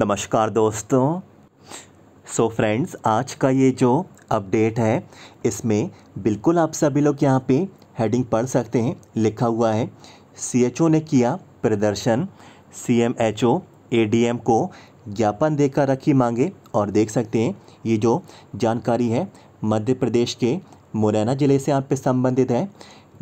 नमस्कार दोस्तों सो so friends आज का ये जो अपडेट है इसमें बिल्कुल आप सभी लोग यहाँ पे हेडिंग पढ़ सकते हैं लिखा हुआ है सीएचओ ने किया प्रदर्शन सीएमएचओ एडीएम को ज्ञापन देकर रखी मांगे और देख सकते हैं ये जो जानकारी है मध्य प्रदेश के मुरैना ज़िले से आप पे संबंधित है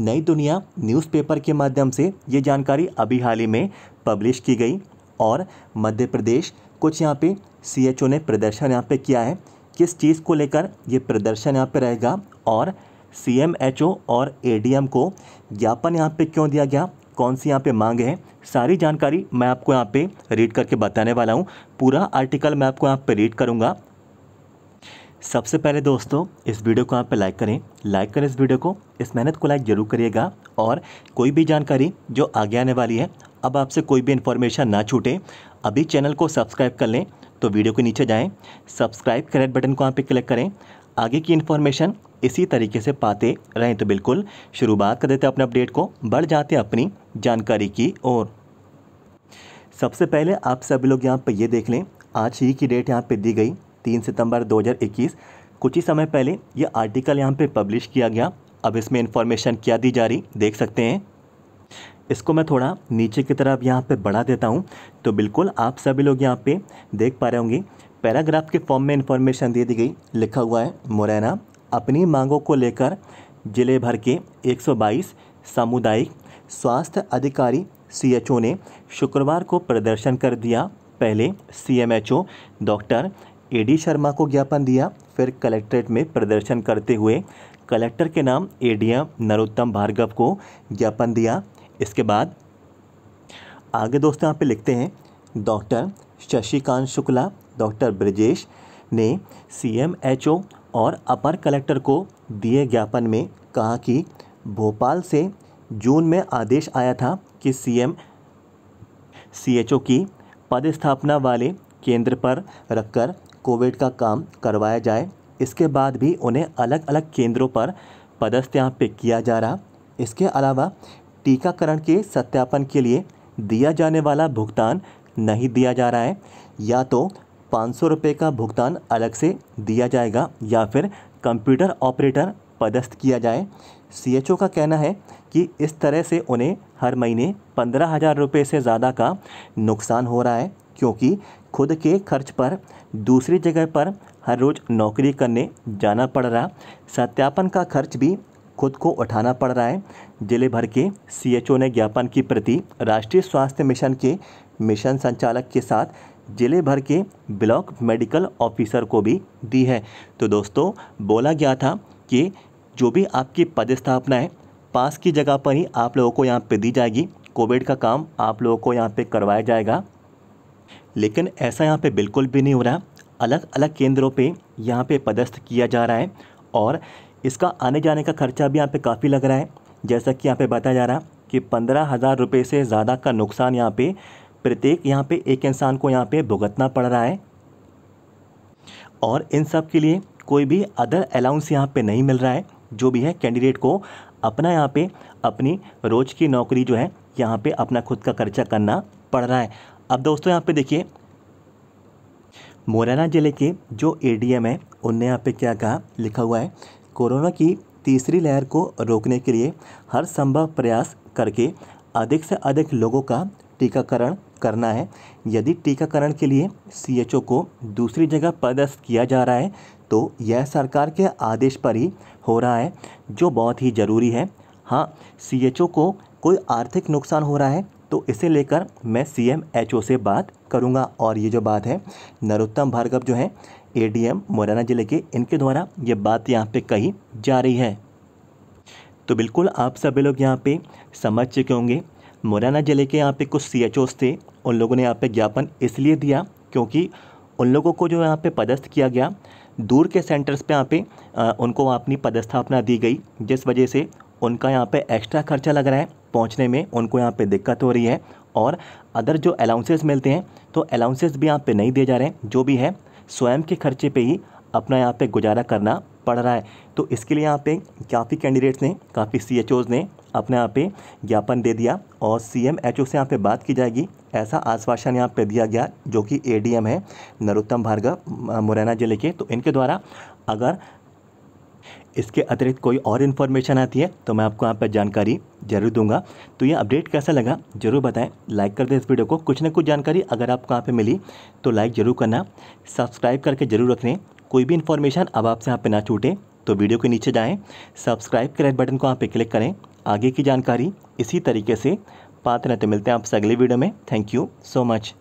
नई दुनिया न्यूज़पेपर के माध्यम से ये जानकारी अभी हाल ही में पब्लिश की गई और मध्य प्रदेश कुछ यहाँ पे सी ने प्रदर्शन यहाँ पे किया है किस चीज़ को लेकर ये प्रदर्शन यहाँ पे रहेगा और सी और ए को ज्ञापन यहाँ पे क्यों दिया गया कौन सी यहाँ पे मांग है सारी जानकारी मैं आपको यहाँ पे रीड करके बताने वाला हूँ पूरा आर्टिकल मैं आपको यहाँ पे रीड करूँगा सबसे पहले दोस्तों इस वीडियो को यहाँ पे लाइक करें लाइक करें इस वीडियो को इस मेहनत को लाइक ज़रूर करिएगा और कोई भी जानकारी जो आगे आने वाली है अब आपसे कोई भी इन्फॉर्मेशन ना छूटे अभी चैनल को सब्सक्राइब कर लें तो वीडियो के नीचे जाएं सब्सक्राइब का बटन को यहाँ पे क्लिक करें आगे की इन्फॉर्मेशन इसी तरीके से पाते रहें तो बिल्कुल शुरुआत कर देते अपने अपडेट को बढ़ जाते अपनी जानकारी की ओर सबसे पहले आप सभी लोग यहाँ पर ये देख लें आज ही की डेट यहाँ पर दी गई तीन सितंबर 2021 कुछ ही समय पहले ये आर्टिकल यहाँ पे पब्लिश किया गया अब इसमें इन्फॉर्मेशन क्या दी जा रही देख सकते हैं इसको मैं थोड़ा नीचे की तरफ यहाँ पे बढ़ा देता हूँ तो बिल्कुल आप सभी लोग यहाँ पे देख पा रहे होंगे पैराग्राफ के फॉर्म में इन्फॉर्मेशन दे दी गई लिखा हुआ है मुरैना अपनी मांगों को लेकर जिले भर के 122 सामुदायिक स्वास्थ्य अधिकारी सीएचओ ने शुक्रवार को प्रदर्शन कर दिया पहले CMHO doctor A D Sharma को ज्ञापन दिया फिर कलेक्ट्रेट में प्रदर्शन करते हुए कलेक्टर के नाम एडीएम नरोत्तम भार्गव को ज्ञापन दिया इसके बाद आगे दोस्तों यहाँ पे लिखते हैं डॉक्टर शशिकांत शुक्ला डॉक्टर ब्रजेश ने सीएमएचओ और अपर कलेक्टर को दिए ज्ञापन में कहा कि भोपाल से जून में आदेश आया था कि सीएम सीएचओ की पदस्थापना वाले केंद्र पर रखकर कोविड का काम करवाया जाए इसके बाद भी उन्हें अलग अलग केंद्रों पर पदस्थ यहाँ पे किया जा रहा इसके अलावा टीकाकरण के सत्यापन के लिए दिया जाने वाला भुगतान नहीं दिया जा रहा है या तो पाँच सौ रुपये का भुगतान अलग से दिया जाएगा या फिर कंप्यूटर ऑपरेटर पदस्थ किया जाए सी का कहना है कि इस तरह से उन्हें हर महीने पंद्रह हज़ार रुपये से ज़्यादा का नुकसान हो रहा है क्योंकि खुद के खर्च पर दूसरी जगह पर हर रोज़ नौकरी करने जाना पड़ रहा सत्यापन का खर्च भी खुद को उठाना पड़ रहा है जिले भर के सीएचओ ने ज्ञापन की प्रति राष्ट्रीय स्वास्थ्य मिशन के मिशन संचालक के साथ जिले भर के ब्लॉक मेडिकल ऑफिसर को भी दी है तो दोस्तों बोला गया था कि जो भी आपकी पदस्थापना है पास की जगह पर ही आप लोगों को यहाँ पे दी जाएगी कोविड का काम आप लोगों को यहाँ पे करवाया जाएगा लेकिन ऐसा यहाँ पे बिल्कुल भी नहीं हो रहा अलग अलग केंद्रों पे यहाँ पे पदस्थ किया जा रहा है और इसका आने जाने का खर्चा भी यहाँ पे काफ़ी लग रहा है जैसा कि यहाँ पे बताया जा रहा है कि पंद्रह हज़ार रुपये से ज़्यादा का नुकसान यहाँ पे प्रत्येक यहाँ पे एक इंसान को यहाँ पे भुगतना पड़ रहा है और इन सब के लिए कोई भी अदर अलाउंस यहाँ पे नहीं मिल रहा है जो भी है कैंडिडेट को अपना यहाँ पर अपनी रोज़ की नौकरी जो है यहाँ पर अपना खुद का खर्चा करना पड़ रहा है अब दोस्तों यहाँ पर देखिए मुरैना ज़िले के जो एम है उनने यहाँ पे क्या कहा लिखा हुआ है कोरोना की तीसरी लहर को रोकने के लिए हर संभव प्रयास करके अधिक से अधिक लोगों का टीकाकरण करना है यदि टीकाकरण के लिए सीएचओ को दूसरी जगह पदस्थ किया जा रहा है तो यह सरकार के आदेश पर ही हो रहा है जो बहुत ही ज़रूरी है हाँ सीएचओ को कोई आर्थिक नुकसान हो रहा है तो इसे लेकर मैं सी एम एच ओ से बात करूँगा और ये जो बात है नरोत्तम भार्गव जो है एडीएम मुरैना जिले के इनके द्वारा ये बात यहाँ पे कही जा रही है तो बिल्कुल आप सभी लोग यहाँ पे समझ चुके होंगे मुरैना जिले के यहाँ पे कुछ सी थे उन लोगों ने यहाँ पे ज्ञापन इसलिए दिया क्योंकि उन लोगों को जो यहाँ पे पदस्थ किया गया दूर के सेंटर्स पे यहाँ पे उनको उनको अपनी पदस्थापना दी गई जिस वजह से उनका यहाँ पे एक्स्ट्रा खर्चा लग रहा है पहुँचने में उनको यहाँ पे दिक्कत हो रही है और अदर जो अलाउंसेस मिलते हैं तो अलाउंसेस भी यहाँ पे नहीं दिए जा रहे हैं जो भी है स्वयं के खर्चे पे ही अपना यहाँ पे गुजारा करना पड़ रहा है तो इसके लिए यहाँ पे काफ़ी कैंडिडेट्स ने काफ़ी सी ने अपने यहाँ पे ज्ञापन दे दिया और सी एम एच ओ से यहाँ पे बात की जाएगी ऐसा आश्वासन यहाँ पे दिया गया जो कि ए डी एम है नरोत्तम भार्गव मुरैना ज़िले के तो इनके द्वारा अगर इसके अतिरिक्त कोई और इन्फॉर्मेशन आती है तो मैं आपको यहाँ पर जानकारी जरूर दूंगा तो ये अपडेट कैसा लगा जरूर बताएं लाइक कर दें इस वीडियो को कुछ ना कुछ जानकारी अगर आपको यहाँ पे मिली तो लाइक ज़रूर करना सब्सक्राइब करके ज़रूर रख लें कोई भी इन्फॉर्मेशन अब आपसे यहाँ पर ना छूटे तो वीडियो के नीचे जाएँ सब्सक्राइब के रेड बटन को यहाँ पर क्लिक करें आगे की जानकारी इसी तरीके से पात्र रहते मिलते हैं आपसे अगले वीडियो में थैंक यू सो मच